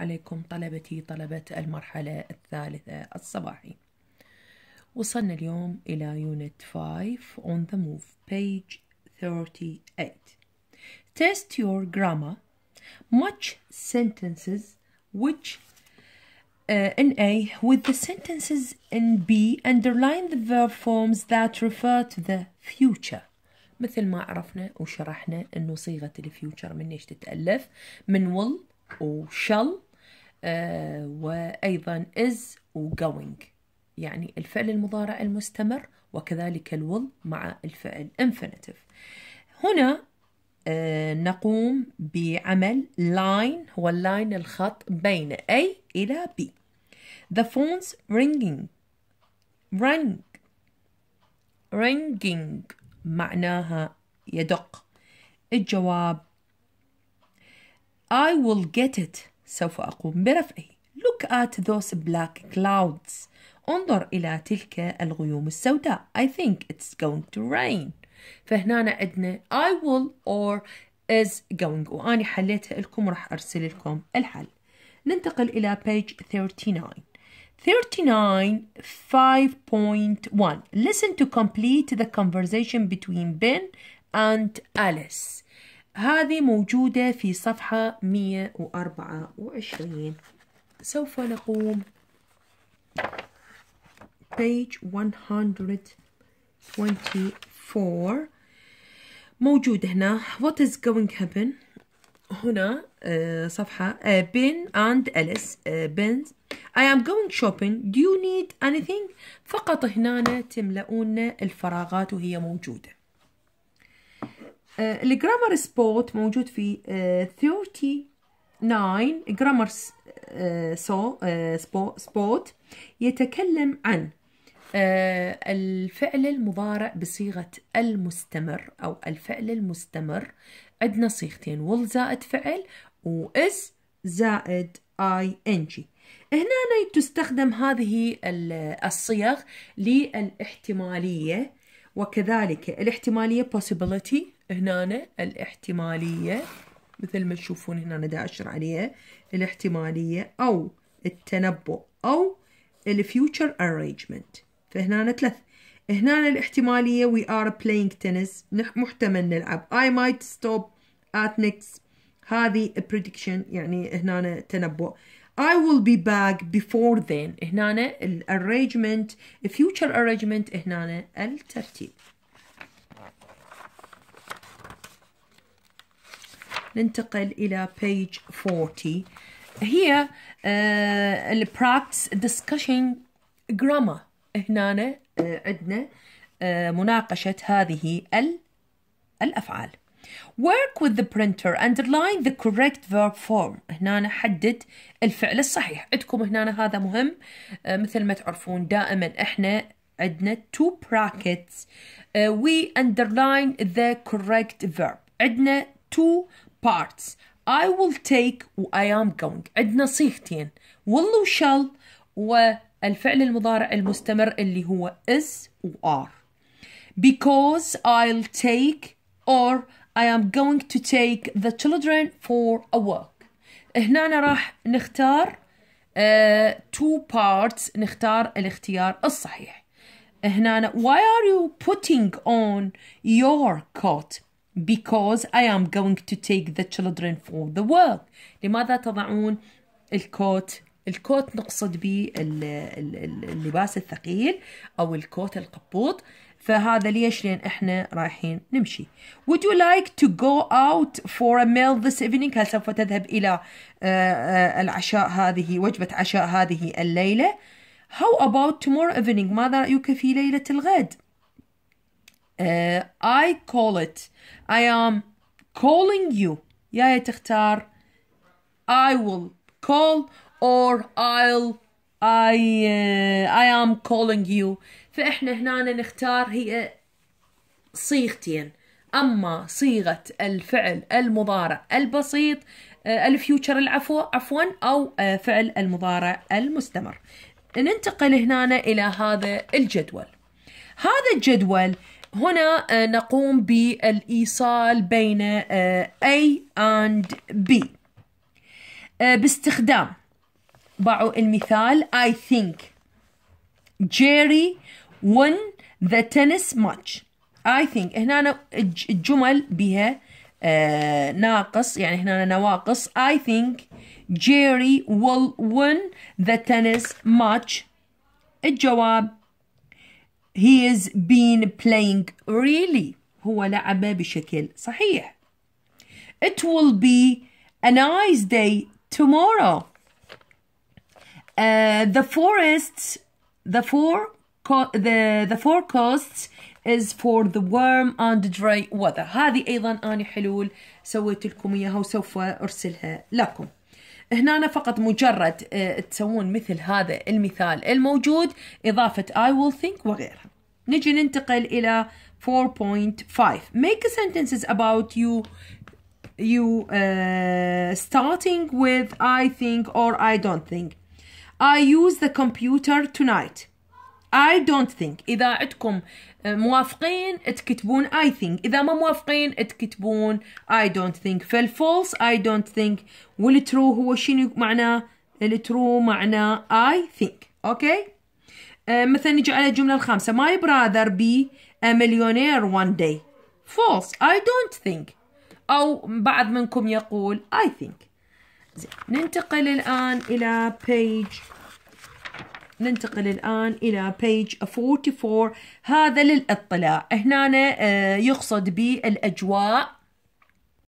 عليكم طلبتي طلبة المرحلة الثالثة الصباحي وصلنا اليوم إلى Unit 5 on the move page 38 Test your grammar Much sentences which uh, in A with the sentences in B underline the verb forms that refer to the future مثل ما عرفنا وشرحنا انه صيغة الفيوتشر من ايش تتألف من will و shall آه، وأيضا is و going يعني الفعل المضارع المستمر وكذلك الول مع الفعل infinitive هنا آه، نقوم بعمل line هو line الخط بين A إلى B The phone's ringing ring ringing معناها يدق الجواب I will get it سوف أقوم برفعه Look at those black clouds انظر إلى تلك الغيوم السوداء I think it's going to rain فهنا عندنا I will or is going وأني حليتها لكم راح أرسل لكم الحل ننتقل إلى page 39 39 5.1 Listen to complete the conversation between Ben and Alice هذه موجودة في صفحة 124 سوف نقوم page 124 موجود هنا what is going happen هنا آه، صفحة بن آه، and أليس آه، بن I am going shopping do you need anything فقط هنا تملؤون الفراغات وهي موجودة آه، الجرامر سبوت موجود في 39 آه، جرامر آه، سبوت يتكلم عن الفعل المضارع بصيغة المستمر أو الفعل المستمر عندنا صيغتين will زائد فعل و is زائد ing هنا تستخدم هذه الصيغ للاحتمالية وكذلك الاحتمالية possibility هنا الاحتمالية مثل ما تشوفون هنا داشر عليها الاحتمالية أو التنبؤ أو الفيوتشر arrangement فهنا ثلاث هنا الاحتمالية we are playing tennis محتمل نلعب I might stop at next هذه prediction يعني هنا تنبؤ I will be back before then هنا الاريجمنت future arrangement هنا الترتيب ننتقل إلى page 40 هي practice discussion grammar هنا عندنا مناقشة هذه الأفعال Work with the printer. Underline the correct verb form. هنا حدد الفعل الصحيح. عندكم هنا هذا مهم. مثل ما تعرفون دائما احنا عندنا two brackets. We underline the correct verb. عندنا two parts. I will take I am going عندنا صيغتين will و shall والفعل المضارع المستمر اللي هو is و are because I'll take or I am going to take the children for a walk هنا راح نختار uh, two parts نختار الاختيار الصحيح هنا why are you putting on your coat because I am going to take the children for the work لماذا تضعون الكوت الكوت نقصد به اللباس الثقيل او الكوت القبوط فهذا ليش لان احنا رايحين نمشي would you like to go out for a meal this evening هل سوف تذهب الى آه، آه، العشاء هذه وجبة عشاء هذه الليلة how about tomorrow evening ماذا رأيك في ليلة الغد uh, I call it I am calling you يا تختار I will call or I'll I uh, I am calling you فإحنا هنا نختار هي صيغتين أما صيغة الفعل المضارع البسيط آه، الفيوتشر العفو عفوا أو فعل المضارع المستمر ننتقل هنا إلى هذا الجدول هذا الجدول هنا نقوم بالإيصال بين A and B باستخدام باعوا المثال I think Jerry won the tennis match I think هنا الجمل بها ناقص يعني هنا نواقص I think Jerry will win the tennis match الجواب he is been playing really هو لعب بشكل صحيح it will be a nice day tomorrow uh, the forests the four the the forecast is for the warm and dry weather هذه أيضا أنا حلول سويت لكم إياها وسوف أرسلها لكم هنا فقط مجرد تسوون مثل هذا المثال الموجود إضافة I will think وغيرها نجي ننتقل إلى 4.5 make sentences about you you uh, starting with I think or I don't think I use the computer tonight I don't think إذا عندكم آه، موافقين تكتبون I think إذا ما موافقين تكتبون I don't think فالفولس I don't think والترو هو شنو معناه الترو معناه I think أوكي آه، مثلا نجي على الجملة الخامسة My brother be a millionaire one day false I don't think أو بعض منكم يقول I think زي. ننتقل الآن إلى page ننتقل الآن إلى page 44 هذا للاطلاع هنا آه، يقصد بالأجواء